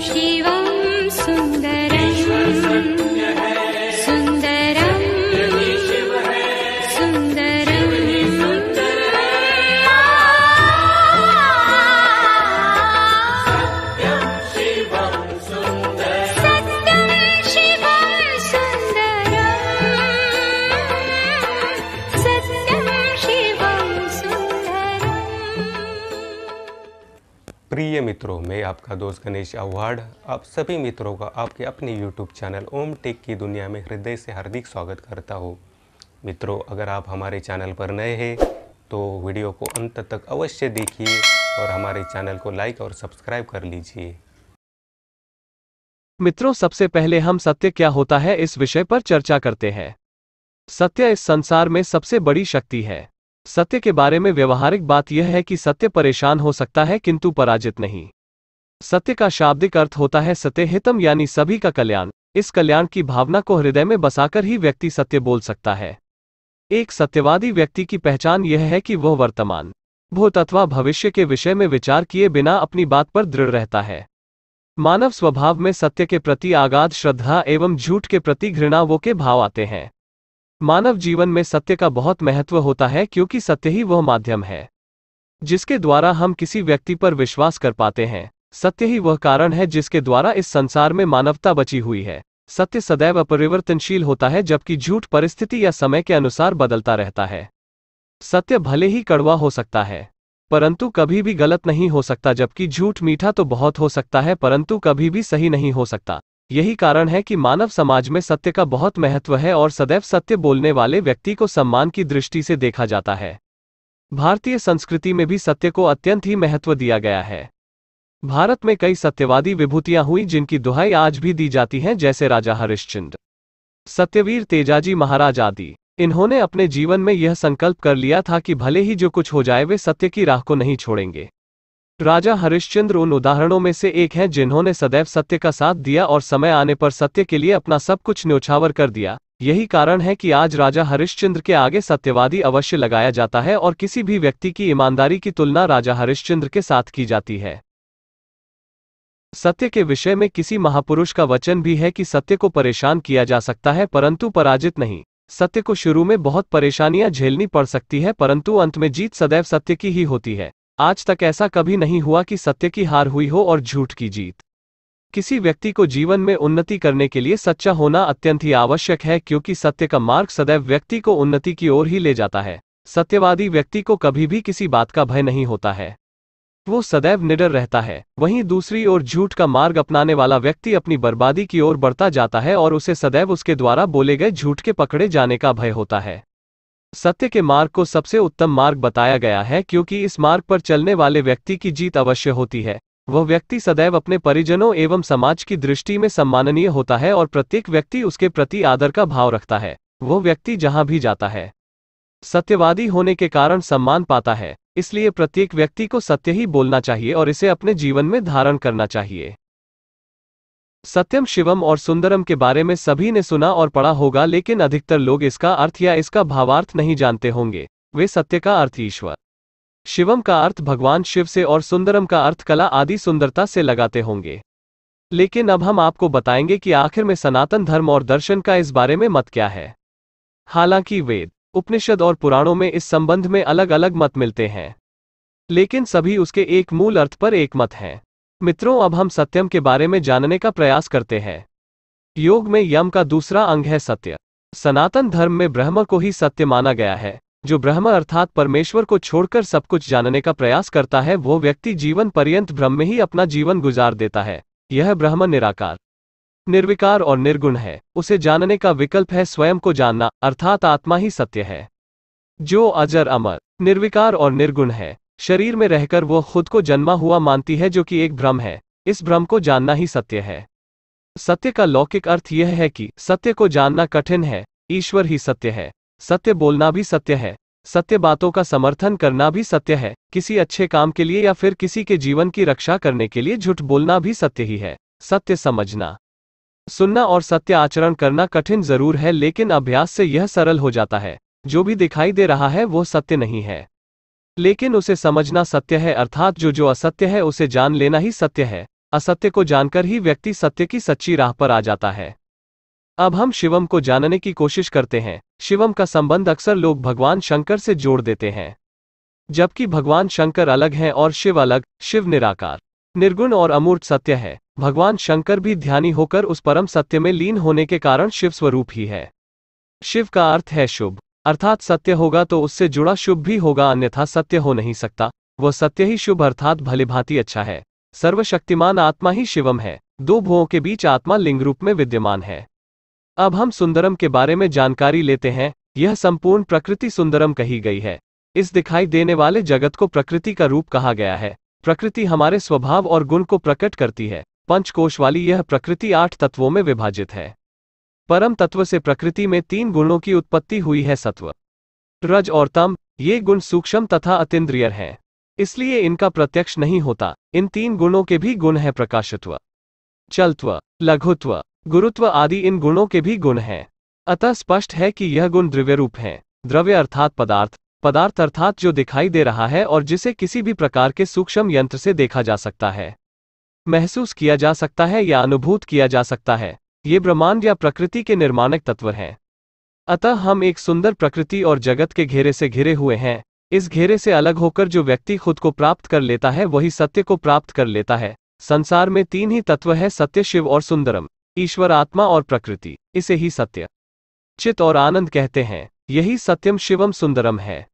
she प्रिय मित्रों मैं आपका दोस्त गणेश अवार्ड आप सभी मित्रों का आपके अपने यूट्यूब चैनल ओम टेक की दुनिया में हृदय से हार्दिक स्वागत करता हूँ मित्रों अगर आप हमारे चैनल पर नए हैं तो वीडियो को अंत तक अवश्य देखिए और हमारे चैनल को लाइक और सब्सक्राइब कर लीजिए मित्रों सबसे पहले हम सत्य क्या होता है इस विषय पर चर्चा करते हैं सत्य इस संसार में सबसे बड़ी शक्ति है सत्य के बारे में व्यवहारिक बात यह है कि सत्य परेशान हो सकता है किंतु पराजित नहीं सत्य का शाब्दिक अर्थ होता है सत्य हितम यानी सभी का कल्याण इस कल्याण की भावना को हृदय में बसाकर ही व्यक्ति सत्य बोल सकता है एक सत्यवादी व्यक्ति की पहचान यह है कि वह वर्तमान भूत अथवा भविष्य के विषय में विचार किए बिना अपनी बात पर दृढ़ रहता है मानव स्वभाव में सत्य के प्रति आगाध श्रद्धा एवं झूठ के प्रति घृणावों के भाव आते हैं मानव जीवन में सत्य का बहुत महत्व होता है क्योंकि सत्य ही वह माध्यम है जिसके द्वारा हम किसी व्यक्ति पर विश्वास कर पाते हैं सत्य ही वह कारण है जिसके द्वारा इस संसार में मानवता बची हुई है सत्य सदैव अपरिवर्तनशील होता है जबकि झूठ परिस्थिति या समय के अनुसार बदलता रहता है सत्य भले ही कड़वा हो सकता है परंतु कभी भी गलत नहीं हो सकता जबकि झूठ मीठा तो बहुत हो सकता है परंतु कभी भी सही नहीं हो सकता यही कारण है कि मानव समाज में सत्य का बहुत महत्व है और सदैव सत्य बोलने वाले व्यक्ति को सम्मान की दृष्टि से देखा जाता है भारतीय संस्कृति में भी सत्य को अत्यंत ही महत्व दिया गया है भारत में कई सत्यवादी विभूतियां हुई जिनकी दुहाई आज भी दी जाती हैं जैसे राजा हरिश्चंद सत्यवीर तेजाजी महाराज आदि इन्होंने अपने जीवन में यह संकल्प कर लिया था कि भले ही जो कुछ हो जाए वे सत्य की राह को नहीं छोड़ेंगे राजा हरिश्चंद्र उन उदाहरणों में से एक हैं जिन्होंने सदैव सत्य का साथ दिया और समय आने पर सत्य के लिए अपना सब कुछ न्योछावर कर दिया यही कारण है कि आज राजा हरिश्चंद्र के आगे सत्यवादी अवश्य लगाया जाता है और किसी भी व्यक्ति की ईमानदारी की तुलना राजा हरिश्चंद्र के साथ की जाती है सत्य के विषय में किसी महापुरुष का वचन भी है कि सत्य को परेशान किया जा सकता है परंतु पराजित नहीं सत्य को शुरू में बहुत परेशानियां झेलनी पड़ सकती है परंतु अंत में जीत सदैव सत्य की ही होती है आज तक ऐसा कभी नहीं हुआ कि सत्य की हार हुई हो और झूठ की जीत किसी व्यक्ति को जीवन में उन्नति करने के लिए सच्चा होना अत्यंत ही आवश्यक है क्योंकि सत्य का मार्ग सदैव व्यक्ति को उन्नति की ओर ही ले जाता है सत्यवादी व्यक्ति को कभी भी किसी बात का भय नहीं होता है वो सदैव निडर रहता है वहीं दूसरी ओर झूठ का मार्ग अपनाने वाला व्यक्ति अपनी बर्बादी की ओर बढ़ता जाता है और उसे सदैव उसके द्वारा बोले गए झूठ के पकड़े जाने का भय होता है सत्य के मार्ग को सबसे उत्तम मार्ग बताया गया है क्योंकि इस मार्ग पर चलने वाले व्यक्ति की जीत अवश्य होती है वह व्यक्ति सदैव अपने परिजनों एवं समाज की दृष्टि में सम्माननीय होता है और प्रत्येक व्यक्ति उसके प्रति आदर का भाव रखता है वह व्यक्ति जहां भी जाता है सत्यवादी होने के कारण सम्मान पाता है इसलिए प्रत्येक व्यक्ति को सत्य ही बोलना चाहिए और इसे अपने जीवन में धारण करना चाहिए सत्यम शिवम और सुंदरम के बारे में सभी ने सुना और पढ़ा होगा लेकिन अधिकतर लोग इसका अर्थ या इसका भावार्थ नहीं जानते होंगे वे सत्य का अर्थ ईश्वर शिवम का अर्थ भगवान शिव से और सुंदरम का अर्थ कला आदि सुंदरता से लगाते होंगे लेकिन अब हम आपको बताएंगे कि आखिर में सनातन धर्म और दर्शन का इस बारे में मत क्या है हालांकि वेद उपनिषद और पुराणों में इस संबंध में अलग अलग मत मिलते हैं लेकिन सभी उसके एक मूल अर्थ पर एक मत हैं मित्रों अब हम सत्यम के बारे में जानने का प्रयास करते हैं योग में यम का दूसरा अंग है सत्य सनातन धर्म में ब्रह्म को ही सत्य माना गया है जो ब्रह्म अर्थात परमेश्वर को छोड़कर सब कुछ जानने का प्रयास करता है वो व्यक्ति जीवन पर्यंत ब्रह्म में ही अपना जीवन गुजार देता है यह ब्रह्म निराकार निर्विकार और निर्गुण है उसे जानने का विकल्प है स्वयं को जानना अर्थात आत्मा ही सत्य है जो अजर अमर निर्विकार और निर्गुण है शरीर में रहकर वह खुद को जन्मा हुआ मानती है जो कि एक भ्रम है इस भ्रम को जानना ही सत्य है सत्य का लौकिक अर्थ यह है कि सत्य को जानना कठिन है ईश्वर ही सत्य है सत्य बोलना भी सत्य है सत्य बातों का समर्थन करना भी सत्य है किसी अच्छे काम के लिए या फिर किसी के जीवन की रक्षा करने के लिए झूठ बोलना भी सत्य ही है सत्य समझना सुनना और सत्य आचरण करना कठिन जरूर है लेकिन अभ्यास से यह सरल हो जाता है जो भी दिखाई दे रहा है वो सत्य नहीं है लेकिन उसे समझना सत्य है अर्थात जो जो असत्य है उसे जान लेना ही सत्य है असत्य को जानकर ही व्यक्ति सत्य की सच्ची राह पर आ जाता है अब हम शिवम को जानने की कोशिश करते हैं शिवम का संबंध अक्सर लोग भगवान शंकर से जोड़ देते हैं जबकि भगवान शंकर अलग हैं और शिव अलग शिव निराकार निर्गुण और अमूर्त सत्य है भगवान शंकर भी ध्यानी होकर उस परम सत्य में लीन होने के कारण शिव स्वरूप ही है शिव का अर्थ है शुभ अर्थात सत्य होगा तो उससे जुड़ा शुभ भी होगा अन्यथा सत्य हो नहीं सकता वह सत्य ही शुभ अर्थात भलीभांति अच्छा है सर्वशक्तिमान आत्मा ही शिवम है दो भुओं के बीच आत्मा लिंग रूप में विद्यमान है अब हम सुंदरम के बारे में जानकारी लेते हैं यह संपूर्ण प्रकृति सुंदरम कही गई है इस दिखाई देने वाले जगत को प्रकृति का रूप कहा गया है प्रकृति हमारे स्वभाव और गुण को प्रकट करती है पंचकोश वाली यह प्रकृति आठ तत्वों में विभाजित है परम तत्व से प्रकृति में तीन गुणों की उत्पत्ति हुई है सत्व रज और तम ये गुण सूक्ष्म तथा अतिद्रिय हैं इसलिए इनका प्रत्यक्ष नहीं होता इन तीन गुणों के भी गुण है प्रकाशत्व चलत्व लघुत्व गुरुत्व आदि इन गुणों के भी गुण हैं अतः स्पष्ट है कि यह गुण रूप हैं द्रव्य अर्थात पदार्थ पदार्थ अर्थात जो दिखाई दे रहा है और जिसे किसी भी प्रकार के सूक्ष्म यंत्र से देखा जा सकता है महसूस किया जा सकता है या अनुभूत किया जा सकता है ये ब्रह्मांड या प्रकृति के निर्माणक तत्व हैं अतः हम एक सुंदर प्रकृति और जगत के घेरे से घिरे हुए हैं इस घेरे से अलग होकर जो व्यक्ति खुद को प्राप्त कर लेता है वही सत्य को प्राप्त कर लेता है संसार में तीन ही तत्व है सत्य शिव और सुंदरम ईश्वर आत्मा और प्रकृति इसे ही सत्य चित और आनंद कहते हैं यही सत्यम शिवम सुंदरम है